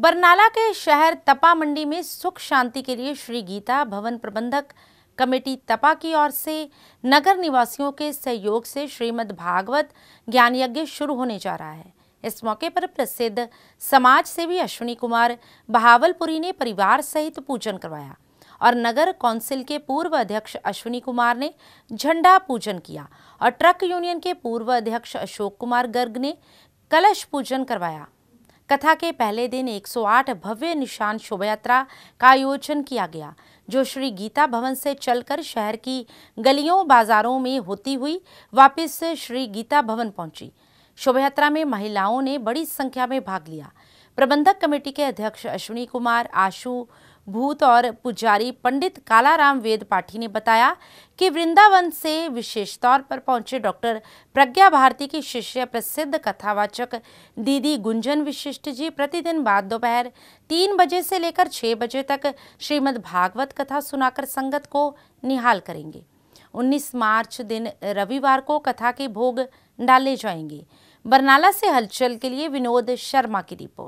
बरनाला के शहर तपा मंडी में सुख शांति के लिए श्री गीता भवन प्रबंधक कमेटी तपा की ओर से नगर निवासियों के सहयोग से श्रीमद् भागवत ज्ञान यज्ञ शुरू होने जा रहा है इस मौके पर प्रसिद्ध समाज सेवी अश्विनी कुमार बहावलपुरी ने परिवार सहित पूजन करवाया और नगर काउंसिल के पूर्व अध्यक्ष अश्विनी कुमार ने झंडा पूजन किया और ट्रक यूनियन के पूर्व अध्यक्ष अशोक कुमार गर्ग ने कलश पूजन करवाया कथा के पहले दिन 108 भव्य निशान शोभा यात्रा का आयोजन किया गया जो श्री गीता भवन से चलकर शहर की गलियों बाजारों में होती हुई वापस श्री गीता भवन पहुंची शोभा यात्रा में महिलाओं ने बड़ी संख्या में भाग लिया प्रबंधक कमेटी के अध्यक्ष अश्विनी कुमार आशु भूत और पुजारी पंडित कालाराम वेद पाठी ने बताया कि वृंदावन से विशेष तौर पर पहुंचे डॉक्टर प्रज्ञा भारती की शिष्य प्रसिद्ध कथावाचक दीदी गुंजन विशिष्ट जी प्रतिदिन बाद दोपहर तीन बजे से लेकर छः बजे तक श्रीमद् भागवत कथा सुनाकर संगत को निहाल करेंगे 19 मार्च दिन रविवार को कथा के भोग डाले जाएंगे बरनाला से हलचल के लिए विनोद शर्मा की रिपोर्ट